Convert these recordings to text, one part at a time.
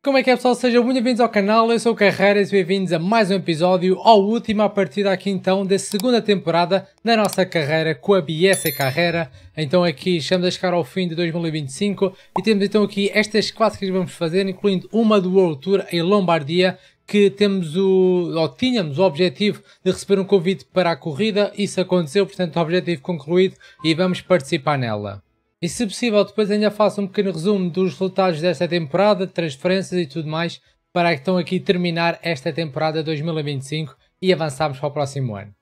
Como é que é pessoal? Sejam muito bem-vindos ao canal, eu sou o Carreiras e bem-vindos a mais um episódio, ao último a partir daqui então da segunda temporada da nossa carreira com a BS Carreira. Então aqui estamos a chegar ao fim de 2025 e temos então aqui estas quatro que vamos fazer, incluindo uma do World Tour em Lombardia, que temos o, ou tínhamos o objetivo de receber um convite para a corrida, isso aconteceu, portanto objetivo concluído e vamos participar nela. E se possível, depois ainda faço um pequeno resumo dos resultados desta temporada, transferências e tudo mais, para então aqui terminar esta temporada 2025 e avançarmos para o próximo ano.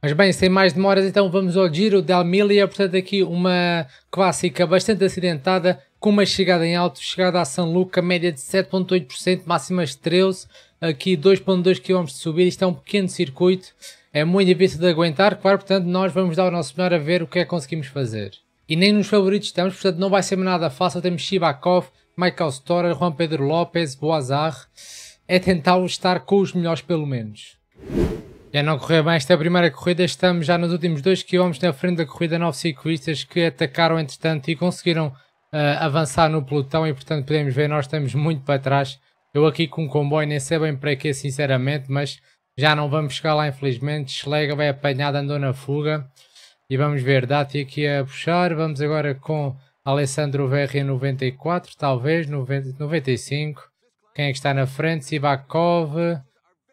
Mas bem, sem mais demoras, então vamos ao Giro da Almilia, portanto aqui uma clássica bastante acidentada, com uma chegada em alto, chegada a São Luca, média de 7.8%, máximas 13, aqui 2.2 km de subida, isto é um pequeno circuito, é muito difícil de aguentar, claro, portanto nós vamos dar o nosso melhor a ver o que é que conseguimos fazer e nem nos favoritos estamos, portanto não vai ser nada fácil. Temos Shibakov, Michael Storer, Juan Pedro López, Boazar. É tentar estar com os melhores pelo menos. Já não correu bem esta é primeira corrida, estamos já nos últimos 2 km na frente da corrida, 9 ciclistas que atacaram entretanto e conseguiram uh, avançar no pelotão e portanto podemos ver, nós estamos muito para trás. Eu aqui com o comboio nem sei bem para quê sinceramente, mas já não vamos chegar lá infelizmente. Schlega vai apanhado, andou na fuga. E vamos ver, Dati aqui a puxar. Vamos agora com Alessandro Verri 94, talvez, 90, 95. Quem é que está na frente? Sivakov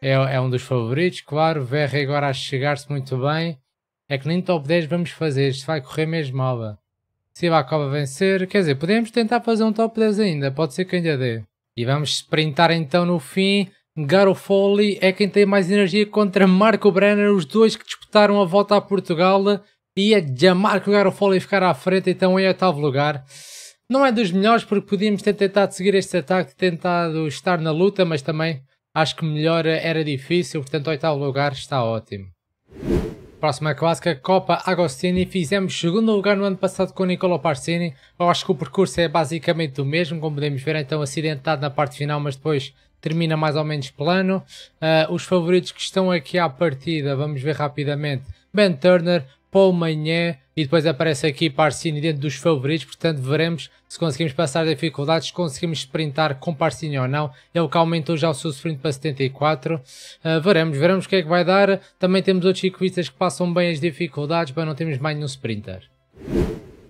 é, é um dos favoritos, claro. Verri agora a chegar-se muito bem. É que nem top 10 vamos fazer, isto vai correr mesmo mal Sivakov a vencer, quer dizer, podemos tentar fazer um top 10 ainda, pode ser que ainda dê. E vamos sprintar então no fim. Garofoli é quem tem mais energia contra Marco Brenner, os dois que disputaram a volta a Portugal é ia Gianmarco Garofoli ficar à frente, então em é oitavo lugar. Não é dos melhores porque podíamos ter tentado seguir este ataque, tentado estar na luta, mas também acho que melhor era difícil, portanto oitavo lugar está ótimo. Próxima clássica, Copa Agostini. Fizemos segundo lugar no ano passado com Nicola Parsini. Eu acho que o percurso é basicamente o mesmo, como podemos ver, então acidentado na parte final, mas depois termina mais ou menos plano. Uh, os favoritos que estão aqui à partida, vamos ver rapidamente. Ben Turner, para amanhã e depois aparece aqui Parcini dentro dos favoritos, portanto veremos se conseguimos passar dificuldades, se conseguimos sprintar com Parcini ou não, ele é que aumentou já o seu sprint para 74, uh, ah, veremos, veremos o que é que vai dar, também temos outros ciclistas que passam bem as dificuldades, mas não temos mais nenhum sprinter.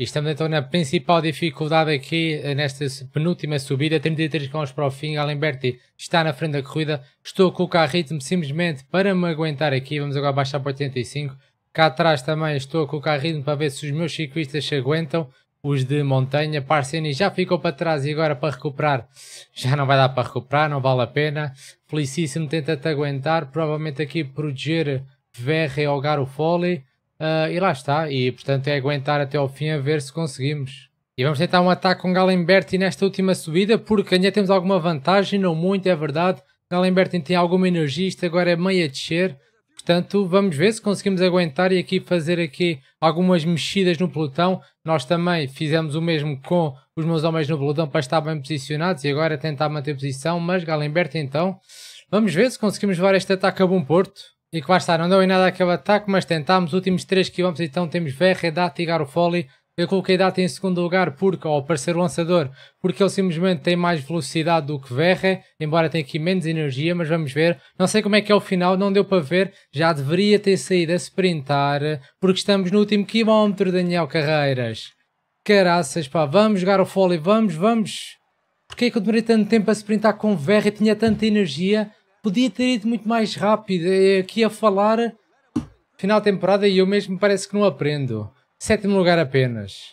E estamos então na principal dificuldade aqui, eh, nesta penúltima subida, 33 km para o fim, Berti está na frente da corrida, estou a colocar ritmo simplesmente para me aguentar aqui, vamos agora baixar para 85 Cá atrás também estou com o carrinho para ver se os meus ciclistas se aguentam. Os de montanha, Parcini já ficou para trás e agora para recuperar já não vai dar para recuperar, não vale a pena. Felicíssimo tenta-te aguentar, provavelmente aqui proteger Verre ao Algar o Fole. Uh, e lá está, e portanto é aguentar até ao fim a ver se conseguimos. E vamos tentar um ataque com Galimberti nesta última subida, porque ainda temos alguma vantagem, não muito, é verdade. Galimberti tem alguma energia, isto agora é meio a descer. Portanto, vamos ver se conseguimos aguentar e aqui fazer aqui algumas mexidas no pelotão. Nós também fizemos o mesmo com os meus homens no pelotão para estar bem posicionados e agora tentar manter posição, mas Galimberto então. Vamos ver se conseguimos levar este ataque a bom porto. E que vai estar, não deu em nada aquele ataque, mas tentámos. Últimos 3 km, então temos Verre, Dati e Garofoli eu coloquei Data em segundo lugar porque, ao parecer o lançador, porque ele simplesmente tem mais velocidade do que Verre, embora tenha aqui menos energia, mas vamos ver. Não sei como é que é o final, não deu para ver, já deveria ter saído a sprintar, porque estamos no último quilómetro, Daniel Carreiras. Caraças, pá, vamos jogar o foley, vamos, vamos. Porquê é que eu demorei tanto tempo a sprintar com Verre? Tinha tanta energia, podia ter ido muito mais rápido, é aqui a falar... Final de temporada e eu mesmo parece que não aprendo. Sétimo lugar apenas.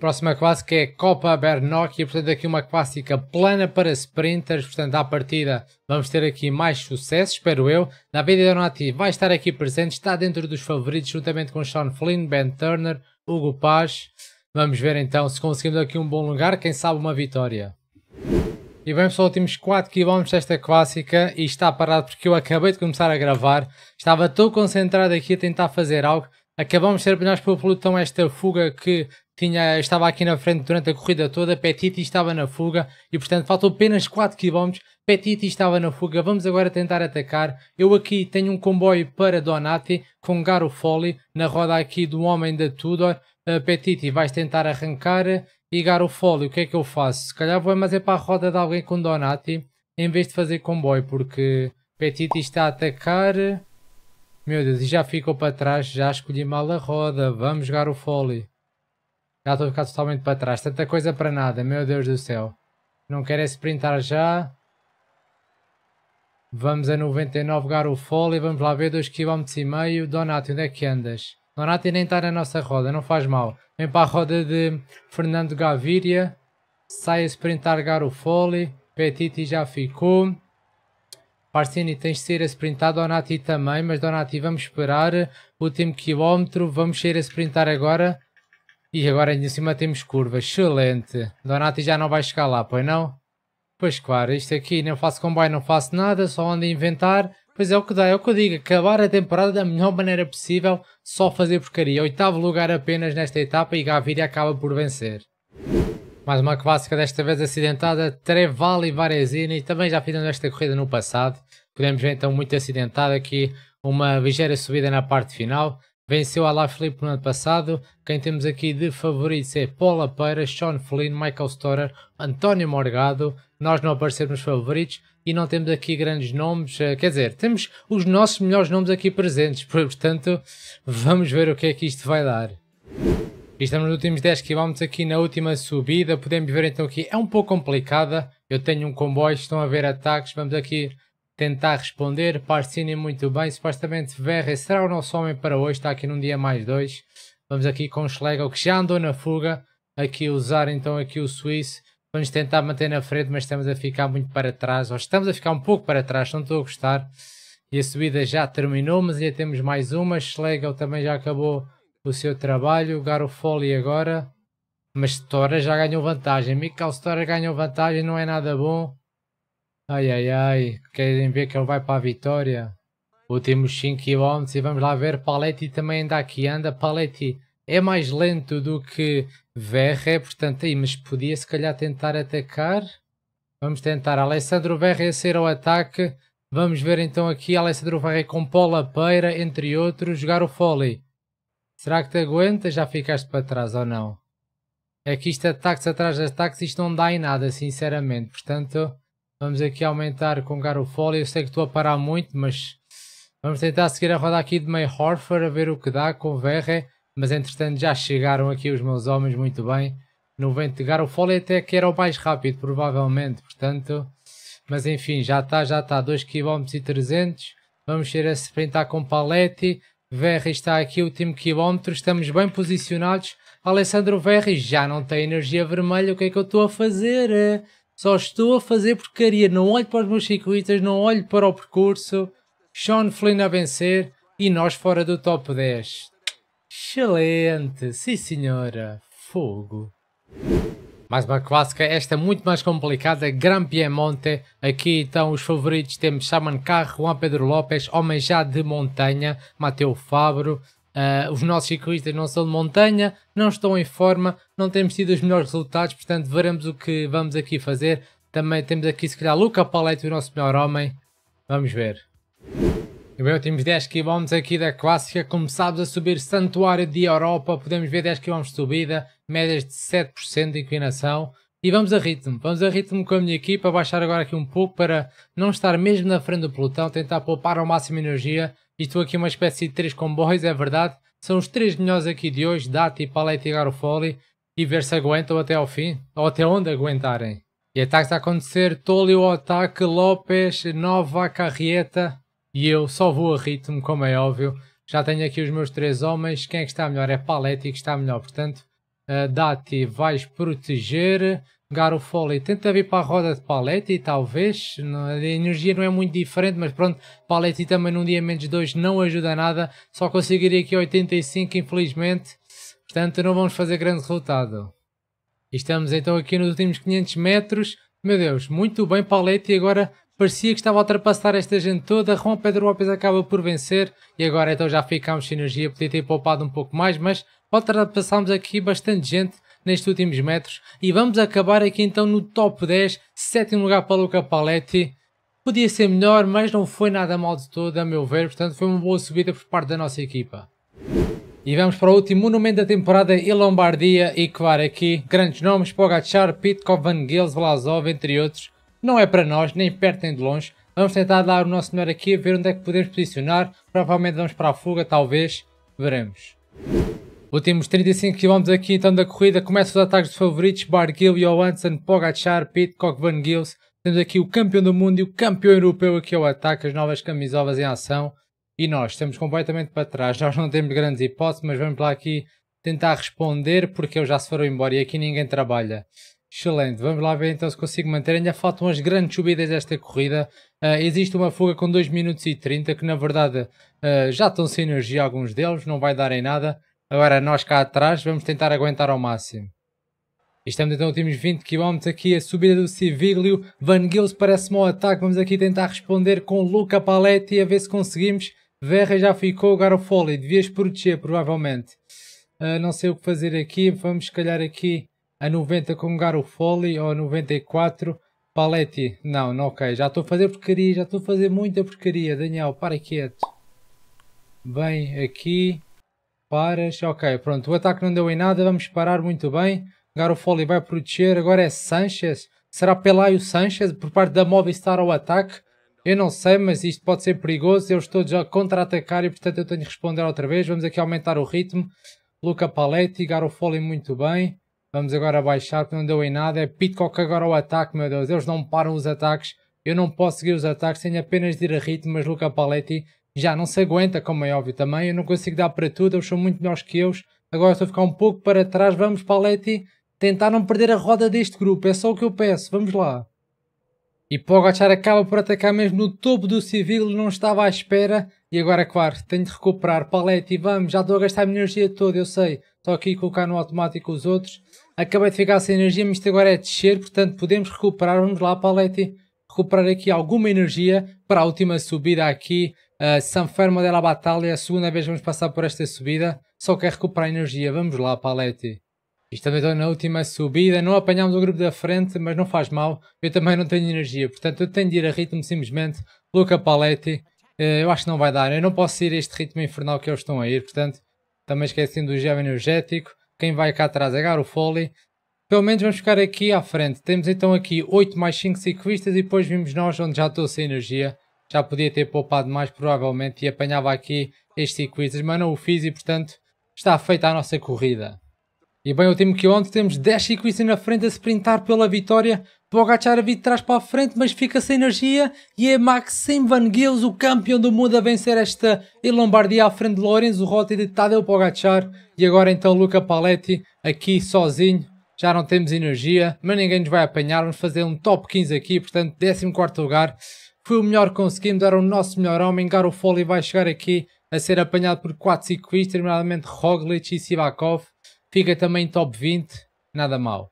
Próxima clássica é Copa Bernocchi, portanto aqui uma clássica plana para sprinters, portanto à partida vamos ter aqui mais sucesso, espero eu. David Donati vai estar aqui presente, está dentro dos favoritos juntamente com Sean Flynn, Ben Turner, Hugo Paz. Vamos ver então se conseguimos aqui um bom lugar, quem sabe uma vitória. E bem pessoal, últimos 4 km desta clássica e está parado porque eu acabei de começar a gravar. Estava tão concentrado aqui a tentar fazer algo Acabamos de ser apanhados pelo pelotão esta fuga que tinha, estava aqui na frente durante a corrida toda. Petiti estava na fuga e, portanto, faltou apenas 4 km. Petiti estava na fuga. Vamos agora tentar atacar. Eu aqui tenho um comboio para Donati com Garo Foli na roda aqui do homem da Tudor. Uh, Petiti, vais tentar arrancar e Garo Foley o que é que eu faço? Se calhar vou mais é para a roda de alguém com Donati em vez de fazer comboio, porque Petiti está a atacar. Meu Deus, e já ficou para trás, já escolhi mal a roda, vamos jogar o fole. Já estou a ficar totalmente para trás, tanta coisa para nada, meu Deus do céu. Não quero é sprintar já. Vamos a 99 jogar o fole, vamos lá ver 2,5 km. Donati, onde é que andas? Donati nem está na nossa roda, não faz mal. Vem para a roda de Fernando Gaviria. Sai a sprintar jogar o fole. Petiti já ficou. Parcini, tens de sair a sprintar, Donati também, mas Donati, vamos esperar o último quilómetro, vamos sair a sprintar agora. E agora ainda em cima temos curva, excelente. Donati já não vai chegar lá, pois não? Pois claro, isto aqui não faço comboio, não faço nada, só ando a inventar. Pois é o que dá, é o que eu digo, acabar a temporada da melhor maneira possível, só fazer porcaria. Oitavo lugar apenas nesta etapa e Gaviria acaba por vencer. Mais uma clássica, desta vez acidentada, Trevali Varesini, também já fizemos esta corrida no passado. Podemos ver então muito acidentada aqui, uma ligeira subida na parte final. Venceu a Felipe no ano passado. Quem temos aqui de favoritos é Paula Peira, Sean Flynn, Michael Storer, António Morgado. Nós não aparecemos favoritos e não temos aqui grandes nomes. Eh, quer dizer, temos os nossos melhores nomes aqui presentes. Portanto, vamos ver o que é que isto vai dar. E estamos nos últimos 10 km aqui na última subida. Podemos ver então aqui, é um pouco complicada. Eu tenho um comboio, estão a ver ataques. Vamos aqui tentar responder. Parcini muito bem. Supostamente Verre será o nosso homem para hoje. Está aqui num dia mais dois. Vamos aqui com o Schlegel, que já andou na fuga. Aqui usar então aqui o Suíço. Vamos tentar manter na frente, mas estamos a ficar muito para trás. Ou estamos a ficar um pouco para trás, não estou a gostar. E a subida já terminou, mas ainda temos mais uma. Schlegel também já acabou o seu trabalho. Garofoli agora. Mas Stora já ganhou vantagem. Michael Stora ganhou vantagem, não é nada bom. Ai, ai, ai. Querem ver que ele vai para a vitória? Últimos 5 km e vamos lá ver. Paletti também anda aqui. Anda, Paletti é mais lento do que Verre, portanto, aí, mas podia se calhar tentar atacar. Vamos tentar. Alessandro Verre a ser ao ataque. Vamos ver então aqui Alessandro Verre com Paula Peira, entre outros, jogar o foley Será que te aguentas? Já ficaste para trás ou não? É que isto é atrás de ataques, isto não dá em nada, sinceramente. Portanto, vamos aqui aumentar com Garofólio. Eu sei que estou a parar muito, mas vamos tentar seguir a roda aqui de meio Horford, a ver o que dá com Verre. Mas entretanto já chegaram aqui os meus homens muito bem. No vento de até que era o mais rápido, provavelmente. Portanto, mas enfim, já está, já está. 2 km e 300. Vamos ter a se enfrentar com Paletti. Verri está aqui o último quilómetro, estamos bem posicionados. Alessandro Verri já não tem energia vermelha, o que é que eu estou a fazer? Só estou a fazer porcaria, não olho para os meus circuitos, não olho para o percurso. Sean Flynn a vencer e nós fora do top 10. Excelente, sim senhora, fogo. Mais uma clássica, esta é muito mais complicada, Gran Piemonte. Aqui então os favoritos temos Shaman Carro, Juan Pedro Lopes, Homem Já de Montanha, Mateu Fabro. Uh, os nossos ciclistas não são de montanha, não estão em forma, não temos tido os melhores resultados, portanto veremos o que vamos aqui fazer. Também temos aqui se calhar Luca Paletti, o nosso melhor homem. Vamos ver. E bem, temos 10 km aqui da clássica. Começámos a subir Santuário de Europa. Podemos ver 10 km de subida médias de 7% de inclinação. E vamos a ritmo, vamos a ritmo com a minha equipa, baixar agora aqui um pouco para não estar mesmo na frente do pelotão, tentar poupar ao máximo energia. E estou aqui uma espécie de três comboios, é verdade. São os três melhores aqui de hoje, Dati, Palete e Garofoli, e ver se aguentam até ao fim, ou até onde aguentarem. E ataques a acontecer, Tolio o ataque, Lopes, Nova, Carrieta, e eu só vou a ritmo, como é óbvio. Já tenho aqui os meus três homens, quem é que está melhor é Paletti que está melhor, portanto eh, Dati, vais proteger. Garofoli tenta vir para a roda de Paletti, talvez. A energia não é muito diferente, mas pronto, Paletti também num dia menos 2 não ajuda nada. Só conseguiria aqui 85, infelizmente. Portanto, não vamos fazer grande resultado. estamos então aqui nos últimos 500 metros. Meu Deus, muito bem Paletti. Agora parecia que estava a ultrapassar esta gente toda. Juan Pedro Lopes acaba por vencer. E agora então já ficámos sem energia. Podia ter poupado um pouco mais, mas ultrapassámos aqui bastante gente nestes últimos metros e vamos acabar aqui então no top 10, sétimo lugar para Luca Paletti. Podia ser melhor, mas não foi nada mal de todo a meu ver, portanto foi uma boa subida por parte da nossa equipa. E vamos para o último monumento da temporada em Lombardia e claro aqui, grandes nomes, Pogacar, Pitkov, Van Gils, Vlasov, entre outros. Não é para nós, nem perto nem de longe. Vamos tentar dar o nosso melhor aqui, ver onde é que podemos posicionar. Provavelmente vamos para a fuga, talvez. Veremos. Últimos 35 km aqui então da corrida, começa os ataques de favoritos, Barguil, Johansson, Pogacar, Pitcock, Van Gils. Temos aqui o campeão do mundo e o campeão europeu aqui ao ataque, as novas camisolas em ação. E nós estamos completamente para trás, nós não temos grandes hipóteses, mas vamos lá aqui tentar responder porque eles já se foram embora e aqui ninguém trabalha. Excelente, vamos lá ver então se consigo manter. Ainda faltam as grandes subidas desta corrida. Uh, existe uma fuga com 2 minutos e 30 que na verdade uh, já estão sem energia alguns deles, não vai dar em nada. Agora nós cá atrás vamos tentar aguentar ao máximo. estamos então temos últimos 20 km aqui, a subida do Civílio, Van Gils parece-me ao ataque, vamos aqui tentar responder com Luca Paletti a ver se conseguimos. Verra já ficou, Garofoli, devias proteger provavelmente. Uh, não sei o que fazer aqui, vamos se calhar aqui a 90 com Garofoli ou a 94. Paletti, não, não ok, já estou a fazer porcaria, já estou a fazer muita porcaria, Daniel, para quieto. Bem, aqui, Paras, ok, pronto, o ataque não deu em nada, vamos parar muito bem. Garofoli vai proteger, agora é Sanchez. Será Pelayo Sanchez por parte da Movistar ao ataque? Eu não sei, mas isto pode ser perigoso. Eu estou já a contra-atacar e, portanto, eu tenho de responder outra vez. Vamos aqui aumentar o ritmo. Luca Paletti, Garofoli muito bem. Vamos agora baixar, que não deu em nada. É Pitcock agora ao ataque, meu Deus. Eles não param os ataques. Eu não posso seguir os ataques, tenho apenas de ir a ritmo, mas Luca Paletti já não se aguenta, como é óbvio também. Eu não consigo dar para tudo, eles são muito melhores que eu. Agora estou a ficar um pouco para trás. Vamos para a Leti tentar não perder a roda deste grupo. É só o que eu peço. Vamos lá. E Pogacar acaba por atacar mesmo no topo do civil, não estava à espera. E agora, claro, tenho de recuperar. Paletti, vamos, já estou a gastar a minha energia toda, eu sei. Estou aqui a colocar no automático os outros. Acabei de ficar sem energia, mas isto agora é descer, portanto podemos recuperar. Vamos lá, Paletti recuperar aqui alguma energia para a última subida aqui, uh, San Fermo della Batalha, a segunda vez vamos passar por esta subida, só quer recuperar energia, vamos lá Paletti. Estamos então na última subida, não apanhámos o grupo da frente, mas não faz mal, eu também não tenho energia, portanto eu tenho de ir a ritmo simplesmente, Luca Paletti, uh, eu acho que não vai dar, eu não posso ir a este ritmo infernal que eles estão a ir, portanto, também esquecendo do gel energético, quem vai cá atrás é Garofoli, pelo menos vamos ficar aqui à frente. Temos então aqui 8 mais 5 ciclistas e depois vimos nós onde já estou sem energia. Já podia ter poupado mais provavelmente e apanhava aqui estes ciclistas, mas não o fiz e portanto está feita a nossa corrida. E bem, o time que ontem temos 10 ciclistas na frente a sprintar pela vitória. Pogacar a vir de trás para a frente, mas fica sem energia. E é Maxime Van Gils, o campeão do mundo, a vencer esta e Lombardia à frente de Lorenzo Rotti de Tadeu Pogacar. E agora então Luca Paletti, aqui sozinho, já não temos energia, mas ninguém nos vai apanhar. Vamos fazer um top 15 aqui, portanto, 14 lugar. Foi o melhor que conseguimos, era o nosso melhor homem. Garofoli vai chegar aqui a ser apanhado por 4 ciclistas, nomeadamente Roglic e Sivakov. Fica também top 20, nada mal.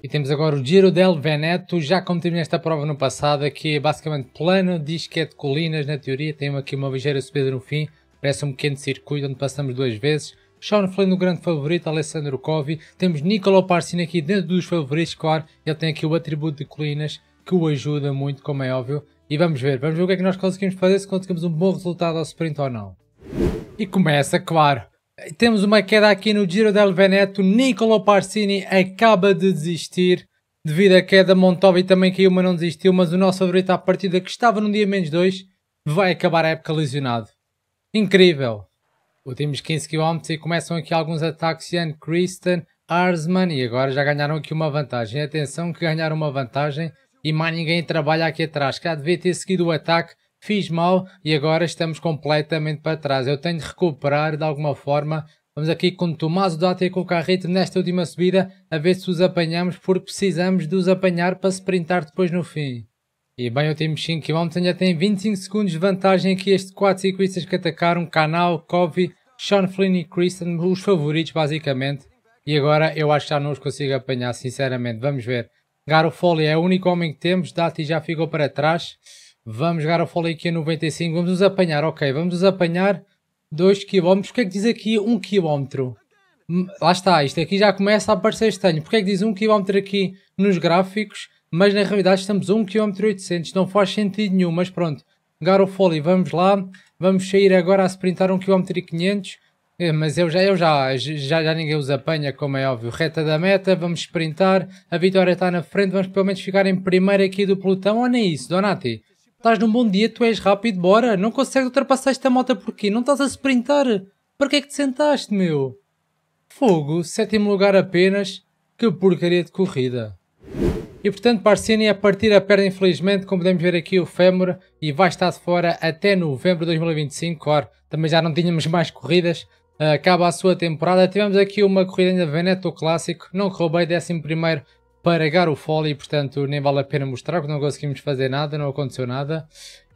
E temos agora o Giro del Veneto, já como tive nesta prova no passado, aqui é basicamente plano, diz que é de colinas na teoria, tem aqui uma ligeira subida no fim, parece um pequeno circuito onde passamos duas vezes. Sean Flynn, o grande favorito, Alessandro Kovi. Temos Nicolau Parsini aqui dentro dos favoritos, claro. Ele tem aqui o atributo de colinas que o ajuda muito, como é óbvio. E vamos ver, vamos ver o que é que nós conseguimos fazer, se conseguimos um bom resultado ao sprint ou não. E começa, claro. Temos uma queda aqui no Giro del Veneto. Nicolau Parsini acaba de desistir. Devido à queda, Montovi também caiu, mas não desistiu. Mas o nosso favorito à partida, que estava num dia menos dois, vai acabar a época lesionado. Incrível. Últimos 15 km e começam aqui alguns ataques. Jan Christen, Arsman e agora já ganharam aqui uma vantagem. Atenção que ganharam uma vantagem e mais ninguém trabalha aqui atrás. Cá devia ter seguido o ataque, fiz mal e agora estamos completamente para trás. Eu tenho de recuperar de alguma forma. Vamos aqui com Tomás Dota e com o Carrito nesta última subida a ver se os apanhamos porque precisamos de os apanhar para se printar depois no fim. E bem, o time 5 km já tem 25 segundos de vantagem aqui. Este quatro ciclistas que atacaram Canal, Covey, Sean Flynn e Kristen, os favoritos basicamente. E agora eu acho que já não os consigo apanhar, sinceramente. Vamos ver. Garofoli é o único homem que temos. Dati já ficou para trás. Vamos Garofoli aqui a 95. Vamos os apanhar, ok. Vamos os apanhar 2 km. Porquê é que diz aqui 1 km? Hum, lá está, isto aqui já começa a aparecer estranho. Porquê é que diz 1 km aqui nos gráficos? mas na realidade estamos a 1km800, não faz sentido nenhum, mas pronto, Garofoli, vamos lá, vamos sair agora a sprintar 1km500, é, mas eu já, eu já, já, já ninguém os apanha, como é óbvio, reta da meta, vamos sprintar, a vitória está na frente, vamos pelo menos ficar em primeiro aqui do pelotão, ou nem isso, Donati? Estás num bom dia, tu és rápido, bora, não consegues ultrapassar esta moto porquê? Não estás a sprintar? Para que é que te sentaste, meu? Fogo, sétimo lugar apenas, que porcaria de corrida. E portanto Barcini a partir da perda, infelizmente, como podemos ver aqui o fémur e vai estar de fora até novembro de 2025, claro, também já não tínhamos mais corridas, ah, acaba a sua temporada, tivemos aqui uma corrida ainda Veneto Clássico, não roubei décimo 11 para Garofoli, portanto nem vale a pena mostrar porque não conseguimos fazer nada, não aconteceu nada.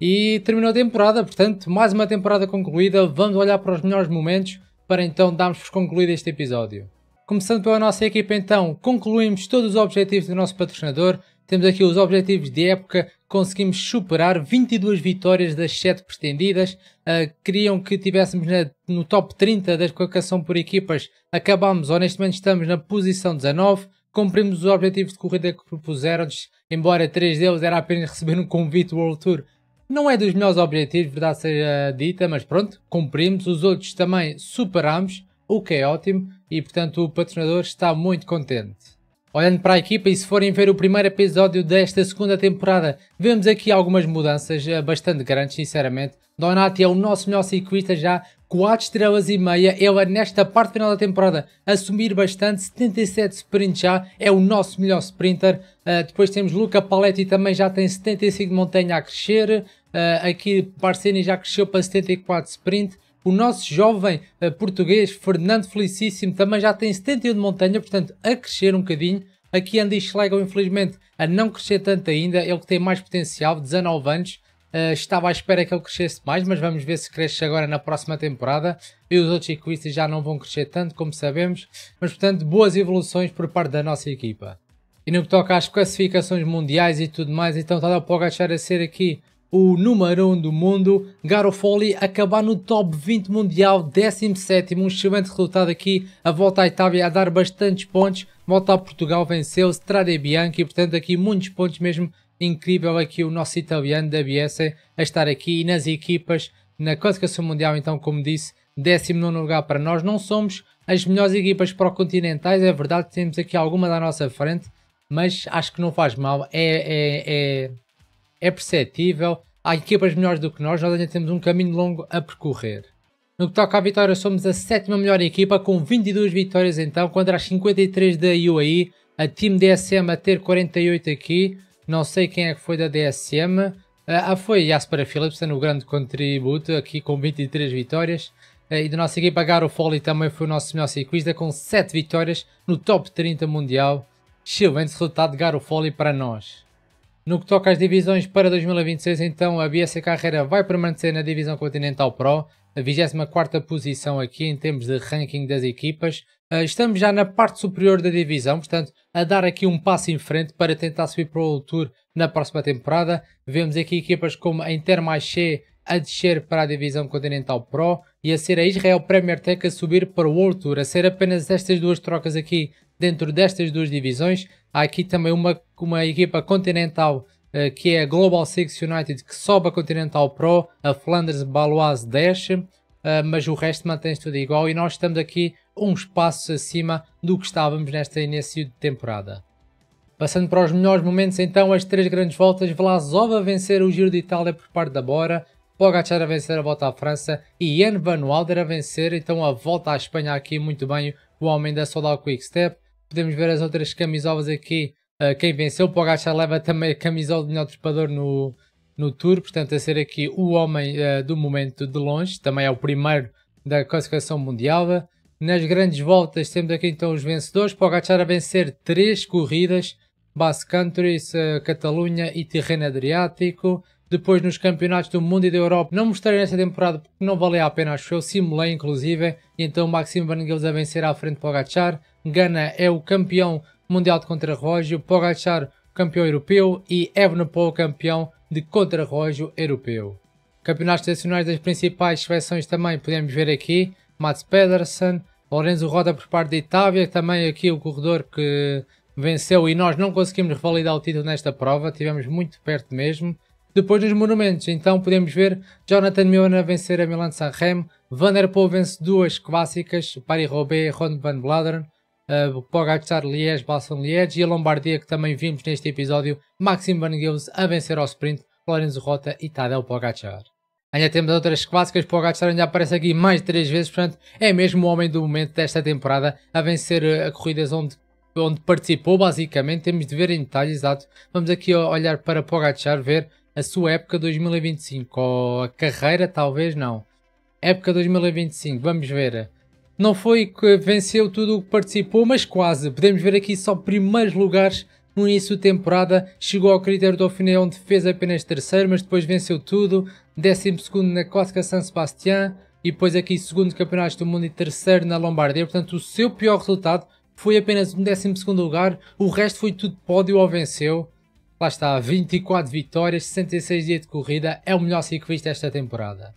E terminou a temporada, portanto mais uma temporada concluída, vamos olhar para os melhores momentos para então darmos por concluído este episódio. Começando pela nossa equipa então, concluímos todos os objetivos do nosso patrocinador, temos aqui os objetivos de época, conseguimos superar 22 vitórias das 7 pretendidas, uh, queriam que tivéssemos no top 30 da colocação por equipas, acabámos, ou neste momento estamos na posição 19, cumprimos os objetivos de corrida que propuseram-nos, embora três deles era apenas receber um convite World Tour. Não é dos melhores objetivos, verdade seja dita, mas pronto, cumprimos, os outros também superámos o que é ótimo e portanto o patrocinador está muito contente. Olhando para a equipa e se forem ver o primeiro episódio desta segunda temporada, vemos aqui algumas mudanças eh, bastante grandes, sinceramente. Donati é o nosso melhor ciclista já, 4 estrelas e meia. Ele, é, nesta parte final da temporada, assumir bastante, 77 sprints já, é o nosso melhor sprinter. Uh, depois temos Luca Paletti, também já tem 75 de montanha a crescer. Uh, aqui Barcini já cresceu para 74 sprint. O nosso jovem eh, português Fernando Felicíssimo também já tem 71 de montanha, portanto a crescer um bocadinho. Aqui Andy Schlegel, infelizmente, a não crescer tanto ainda. Ele que tem mais potencial, 19 anos. Uh, estava à espera que ele crescesse mais, mas vamos ver se cresce agora na próxima temporada. E os outros equistas já não vão crescer tanto, como sabemos. Mas, portanto, boas evoluções por parte da nossa equipa. E no que toca às classificações mundiais e tudo mais, então está o Pogacar a ser aqui o número 1 um do mundo, Garofoli, acabar no top 20 mundial, 17, um excelente resultado aqui, a volta à Itália a dar bastantes pontos, volta a Portugal venceu, Strada e Bianchi, portanto aqui muitos pontos mesmo, incrível aqui o nosso italiano da Biese a estar aqui e nas equipas, na classificação mundial então como disse, 19 lugar para nós, não somos as melhores equipas para o continentais, é verdade, temos aqui alguma da nossa frente, mas acho que não faz mal, é, é, é é perceptível. Há equipas melhores do que nós, nós ainda temos um caminho longo a percorrer. No que toca à vitória, somos a sétima melhor equipa, com 22 vitórias então, contra as 53 da UAE, a Team DSM a ter 48 aqui, não sei quem é que foi da DSM, ah, ah, foi Jasper Phillips, no grande contributo, aqui com 23 vitórias, ah, e da nossa equipa Garo Foley também foi o nosso melhor ciclista, com 7 vitórias no top 30 mundial, excelente resultado de Garo Foley para nós. No que toca às divisões para 2026, então, a BSA Carreira vai permanecer na divisão Continental Pro, a 24 posição aqui em termos de ranking das equipas. Ah, estamos já na parte superior da divisão, portanto, a dar aqui um passo em frente para tentar subir para o Tour na próxima temporada. Vemos aqui equipas como a Intermarché a descer para a divisão Continental Pro e a ser a Israel Premier Tech a subir para o World Tour. A ser apenas estas duas trocas aqui dentro destas duas divisões. Há aqui também uma, uma equipa continental Uh, que é a Global Six United, que sobe a Continental Pro, a Flanders Baloise 10, uh, eh, mas o resto mantém-se tudo igual e nós estamos aqui uns passos acima do que estávamos neste início de temporada. Passando para os melhores momentos então, as três grandes voltas, Vlasov a vencer o Giro de Itália por parte da Bora, Pogacar a vencer a volta à França e Ian Van Wilder a vencer então a volta à Espanha aqui muito bem o homem da Solar Quick Step, Podemos ver as outras camisolas aqui. Uh, quem venceu, o Pogacar leva também a camisola de melhor trepador no, no Tour, portanto, a ser aqui o homem uh, do momento de longe, também é o primeiro da classificação mundial. Nas grandes voltas temos aqui então os vencedores, Pogacar a vencer três corridas, Basque Countries, uh, Catalunha e Terreno Adriático depois nos campeonatos do mundo e da Europa. Não mostrei nesta temporada porque não valia a pena, acho eu, simulei inclusive, e então Maxim Van a vencer à frente de Gachar. Gana é o campeão mundial de contrarrelógio, Pogacar campeão europeu e Evnopol campeão de contrarrojo europeu. Campeonatos nacionais das principais seleções também podemos ver aqui, Mats Pedersen, Lorenzo Roda por parte de Itália, também aqui o corredor que venceu e nós não conseguimos revalidar o título nesta prova, tivemos muito perto mesmo. Depois dos monumentos, então podemos ver Jonathan Milner vencer a Milan-San Remo, Van der Poel vence duas clássicas, Paris-Roubaix, Ronde van Bladeren, uh, Pogacar, Liège, Balsam Liège e a Lombardia que também vimos neste episódio, Maxim Van Gils a vencer ao sprint, Lorenzo Rota e Tadel Pogacar. Ainda temos outras clássicas, Pogacar ainda aparece aqui mais de três vezes, portanto é mesmo o homem do momento desta temporada a vencer a uh, corridas onde onde participou basicamente, temos de ver em detalhe, exato. Vamos aqui olhar para Pogacar, ver a sua época 2025, ou a carreira talvez não. Época 2025, vamos ver. Não foi que venceu tudo o que participou, mas quase. Podemos ver aqui só primeiros lugares no início da temporada. Chegou ao critério do Dauphiné onde fez apenas terceiro, mas depois venceu tudo. Décimo segundo na Clássica San Sebastián e depois aqui segundo campeonato do mundo e terceiro na Lombardia. Portanto, o seu pior resultado foi apenas um segundo lugar, o resto foi tudo pódio ou venceu. Lá está, 24 vitórias, 66 dias de corrida, é o melhor ciclista esta temporada.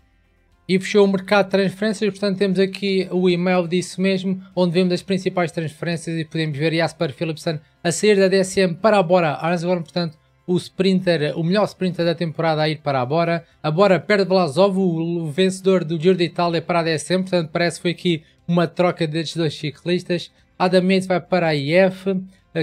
E fechou o mercado de transferências, portanto temos aqui o e-mail disso mesmo, onde vemos as principais transferências e podemos ver Jasper Philipsen a sair da DSM para a Bora Armstrong, portanto o sprinter, o melhor sprinter da temporada a ir para a Bora. A Bora perde Vlasov, o vencedor do Giro de Itália para a DSM, portanto parece que foi aqui uma troca destes dois ciclistas. Adam Yates vai para a IF,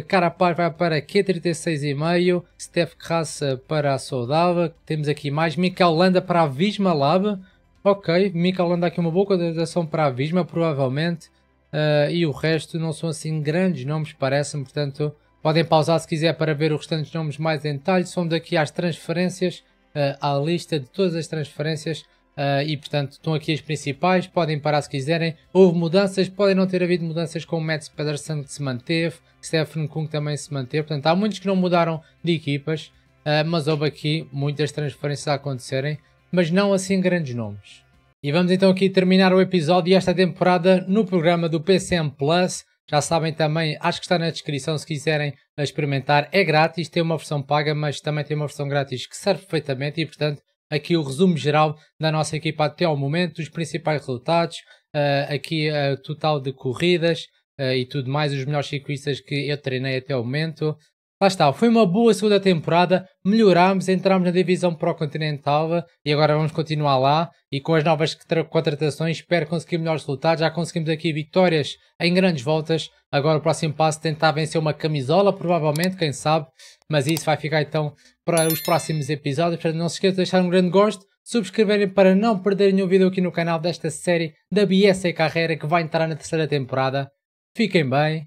Carapaz vai para Q36,5, Steph Raça para a Soldava, temos aqui mais Mikael Landa para a Visma Lab, ok, Mikael Landa aqui uma boa contratação para a Visma provavelmente, uh, e o resto não são assim grandes nomes parece. portanto podem pausar se quiser para ver os restantes nomes mais em detalhe, Somos daqui às transferências, uh, à lista de todas as transferências, Uh, e portanto estão aqui as principais, podem parar se quiserem. Houve mudanças, podem não ter havido mudanças como Matt Pedersen que se manteve, Stephen Kung também se manteve, portanto há muitos que não mudaram de equipas, uh, mas houve aqui muitas transferências a acontecerem, mas não assim grandes nomes. E vamos então aqui terminar o episódio e esta temporada no programa do PCM Plus. Já sabem também, acho que está na descrição se quiserem experimentar. É grátis, tem uma versão paga, mas também tem uma versão grátis que serve perfeitamente e portanto aqui o resumo geral da nossa equipa até ao momento, os principais resultados, uh, aqui o uh, total de corridas uh, e tudo mais, os melhores ciclistas que eu treinei até o momento, Lá está, foi uma boa segunda temporada, melhorámos, entramos na divisão pró-continental e agora vamos continuar lá e com as novas contratações espero conseguir melhores resultados, já conseguimos aqui vitórias em grandes voltas, agora o próximo passo é tentar vencer uma camisola, provavelmente, quem sabe, mas isso vai ficar então para os próximos episódios, portanto não se esqueça de deixar um grande gosto, subscreverem para não perderem nenhum vídeo aqui no canal desta série da BS Carreira que vai entrar na terceira temporada. Fiquem bem,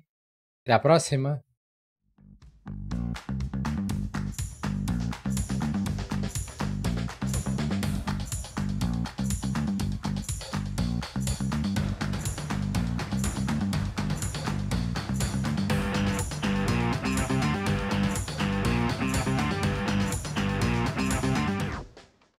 até à próxima! Thank you.